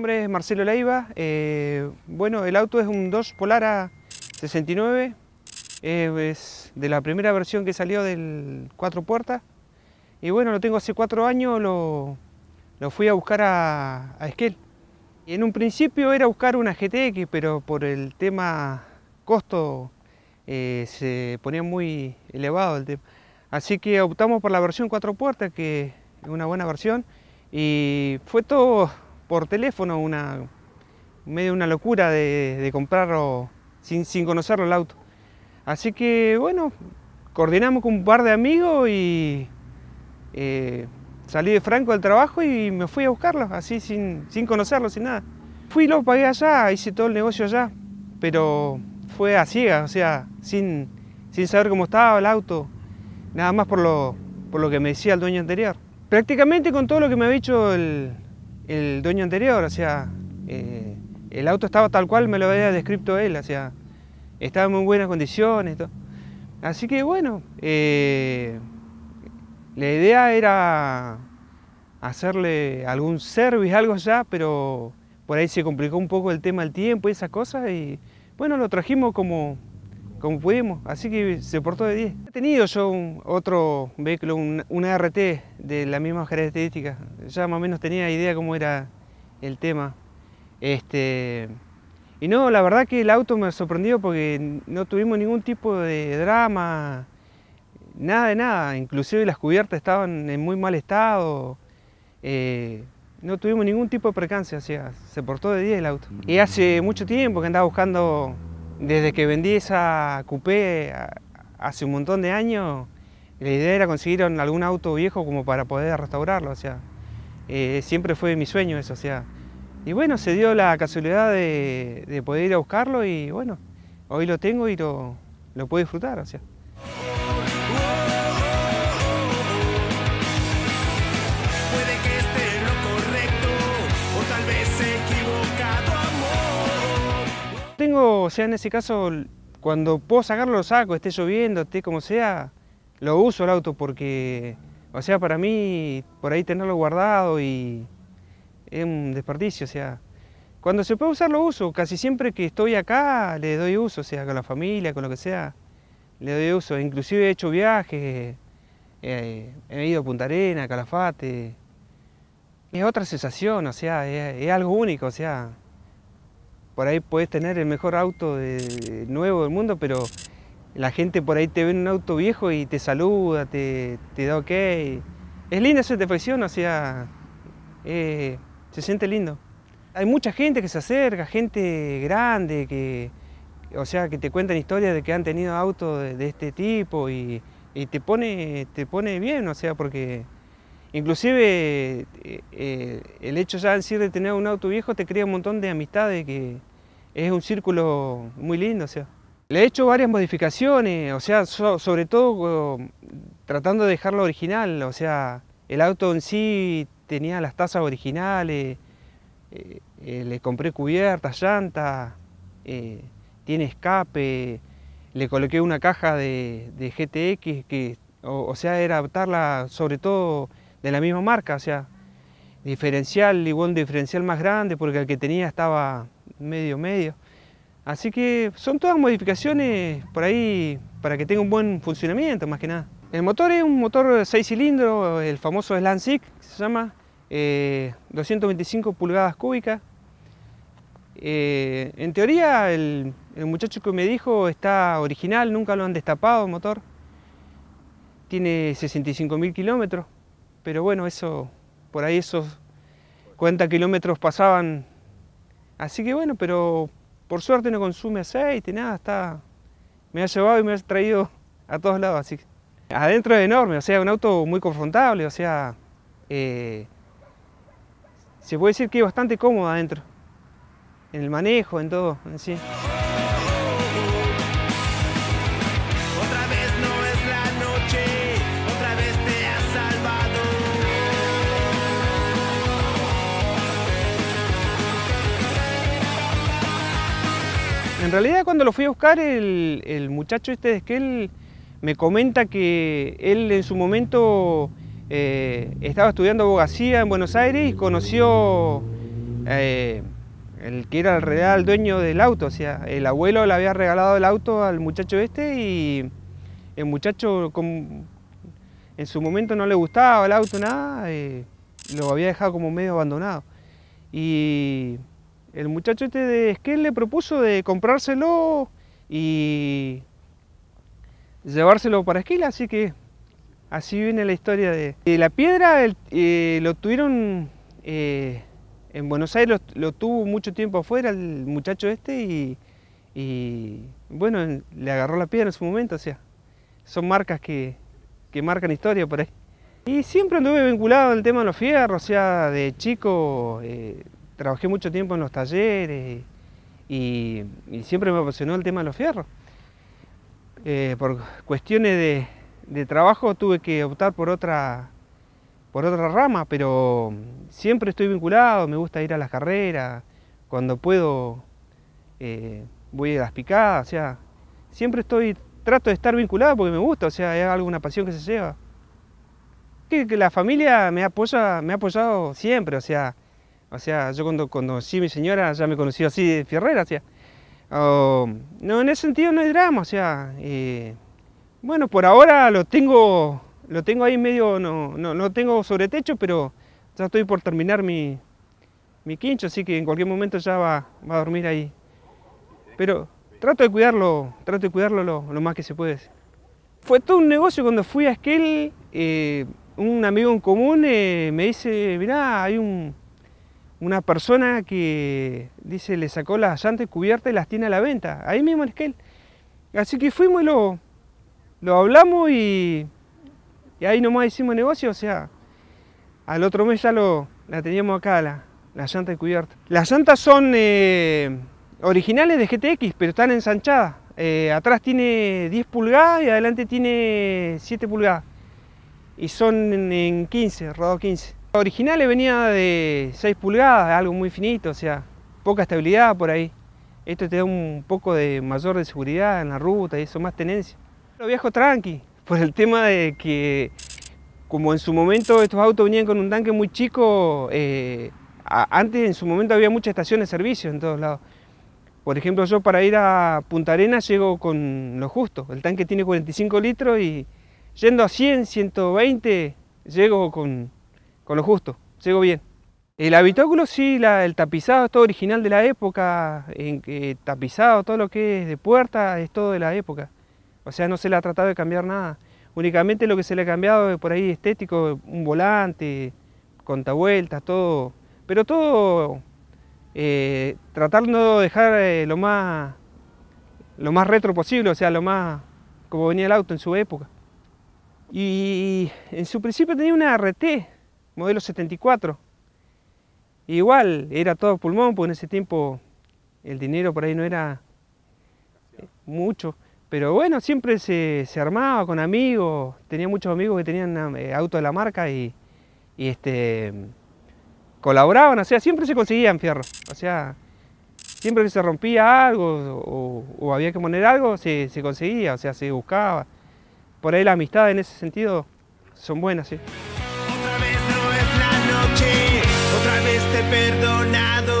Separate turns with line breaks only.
nombre es Marcelo Leiva. Eh, bueno, el auto es un 2 Polara 69. es de la primera versión que salió del 4 puertas. Y bueno, lo tengo hace cuatro años, lo, fui a buscar a, a Esquel. Y en un principio era buscar una GTX, pero por el tema costo eh, se ponía muy elevado el Así que optamos por la versión 4 puertas, que es una buena versión. Y fue todo por teléfono, una, medio una locura de, comprarlo sin, sin conocerlo el auto. Así que bueno, coordinamos con un par de amigos y eh, salí de Franco del trabajo y me fui a buscarlo, así sin, conocerlo, sin nada. Fui, lo pagué allá, hice todo el negocio allá, pero fue a ciegas, o sea, sin, sin saber cómo estaba el auto, nada más por lo, por lo que me decía el dueño anterior. Prácticamente con todo lo que me había dicho el, el dueño anterior, o sea, eh, el auto estaba tal cual me lo había descrito él, o sea, estaba en muy buenas condiciones. Así que bueno, eh, la idea era hacerle algún service, algo ya, pero por ahí se complicó un poco el tema del tiempo y esas cosas y bueno, lo trajimos como, como pudimos, así que se portó de 10. He tenido yo un, otro vehículo, un, una RT de misma mismas características, ya más o menos tenía idea cómo era el tema. Este, y no, la verdad que el auto me sorprendió porque no tuvimos ningún tipo de drama, nada de nada, inclusive las cubiertas estaban en muy mal estado, eh, no tuvimos ningún tipo de percance, o sea, se portó de 10 el auto. Y hace mucho tiempo que andaba buscando desde que vendí esa coupé hace un montón de años, la idea era conseguir algún auto viejo como para poder restaurarlo, o sea, eh, siempre fue mi sueño eso, o sea. Y bueno, se dio la casualidad de, poder ir a buscarlo y bueno, hoy lo tengo y lo, puedo disfrutar, o sea. o sea, en ese caso, cuando puedo sacarlo, lo saco, esté lloviendo, esté como sea, lo uso el auto porque, o sea, para mí, por ahí tenerlo guardado y es un desperdicio, o sea, cuando se puede usar lo uso, casi siempre que estoy acá le doy uso, o sea, con la familia, con lo que sea, le doy uso, inclusive he hecho viajes, eh, he ido a Punta Arena, Calafate, es otra sensación, o sea, es algo único, o sea, por ahí puedes tener el mejor auto de, nuevo del mundo, pero la gente por ahí te ve un auto viejo y te saluda, te, da ok. Es linda satisfacción, o sea, eh, se siente lindo. Hay mucha gente que se acerca, gente grande, que, o sea, que te cuentan historias de que han tenido autos de, este tipo y, te, pone, te pone bien, o sea, porque inclusive eh, eh, el hecho ya de tener un auto viejo te crea un montón de amistades que, es un círculo muy lindo. O sea. Le he hecho varias modificaciones, o sea, sobre todo tratando de dejarlo original, o sea, el auto en sí tenía las tazas originales, eh, eh, le compré cubiertas, llantas, eh, tiene escape, le coloqué una caja de, GTX que, o, sea, era adaptarla sobre todo de la misma marca, o sea, diferencial, igual diferencial más grande porque el que tenía estaba medio medio. Así que son todas modificaciones por ahí para que tenga un buen funcionamiento más que nada. El motor es un motor 6 cilindros, el famoso que se llama, 225 eh, pulgadas cúbicas. Eh, en teoría el, el, muchacho que me dijo está original, nunca lo han destapado el motor. Tiene 65.000 kilómetros, pero bueno, eso por ahí esos 40 kilómetros pasaban Así que bueno, pero por suerte no consume aceite, nada, está... Me ha llevado y me ha traído a todos lados, así Adentro es enorme, o sea, un auto muy confortable, o sea... Eh, se puede decir que es bastante cómodo adentro, en el manejo, en todo, en sí. En realidad cuando lo fui a buscar, el, muchacho este de Esquel me comenta que él en su momento eh, estaba estudiando abogacía en Buenos Aires y conoció eh, el que era el dueño del auto, o sea, el abuelo le había regalado el auto al muchacho este y el muchacho en su momento no le gustaba el auto, nada, eh, lo había dejado como medio abandonado. Y el muchacho este de Esquel le propuso de comprárselo y llevárselo para Esquel, así que así viene la historia de... la piedra eh, lo tuvieron eh, en Buenos Aires, lo, tuvo mucho tiempo afuera el muchacho este y, bueno, le agarró la piedra en su momento, o sea, son marcas que, que marcan historia por ahí. Y siempre anduve vinculado al tema de los fierros, o sea, de chico... Eh, trabajé mucho tiempo en los talleres y, siempre me apasionó el tema de los fierros. Eh, por cuestiones de, trabajo tuve que optar por otra, por otra rama, pero siempre estoy vinculado, me gusta ir a las carreras, cuando puedo eh, voy a las picadas, o sea, siempre estoy, trato de estar vinculado porque me gusta, o sea, es algo, una pasión que se lleva. la familia me apoya, me ha apoyado siempre, o sea, o sea, yo cuando conocí a mi señora ya me conocí así de fierrera, o sea. no, en ese sentido no hay drama, o sea. Eh, bueno, por ahora lo tengo, lo tengo ahí medio, no, no, tengo sobre techo, pero ya estoy por terminar mi, quincho, así que en cualquier momento ya va, a dormir ahí. Pero trato de cuidarlo, trato de cuidarlo lo, más que se puede. Fue todo un negocio cuando fui a Esquel, eh, un amigo en común eh, me dice, mirá, hay un, una persona que dice le sacó las llantas cubiertas y las tiene a la venta, ahí mismo que él. Así que fuimos y lo, lo hablamos y, ahí nomás hicimos negocio, o sea, al otro mes ya lo, la teníamos acá, la, llantas llanta cubierta. Las llantas son eh, originales de GTX, pero están ensanchadas. Eh, atrás tiene 10 pulgadas y adelante tiene 7 pulgadas. Y son en, 15, rodado 15. La original venía de 6 pulgadas, algo muy finito, o sea, poca estabilidad por ahí. Esto te da un poco de mayor de seguridad en la ruta y eso, más tenencia. Lo viajo tranqui, por el tema de que como en su momento estos autos venían con un tanque muy chico, eh, antes en su momento había muchas estaciones de servicio en todos lados. Por ejemplo, yo para ir a Punta Arenas llego con lo justo. El tanque tiene 45 litros y yendo a 100, 120, llego con, con lo justo, sigo bien. El habitáculo sí, el tapizado es todo original de la época, en, eh, tapizado, todo lo que es de puerta es todo de la época. O sea, no se le ha tratado de cambiar nada. Únicamente lo que se le ha cambiado es por ahí estético, un volante, contavueltas, todo. Pero todo, eh, Tratar tratando de dejar eh, lo, más, lo más retro posible, o sea, lo más como venía el auto en su época. Y en su principio tenía una RT, modelo 74. igual, era todo pulmón, porque en ese tiempo el dinero por ahí no era mucho. Pero bueno, siempre se, armaba con amigos, tenía muchos amigos que tenían eh, auto de la marca y, este, colaboraban, o sea, siempre se conseguían fierros. O sea, siempre que se rompía algo o, había que poner algo, se, se conseguía, o sea, se buscaba. Por ahí la amistad en ese sentido son buenas, sí otra vez te he perdonado.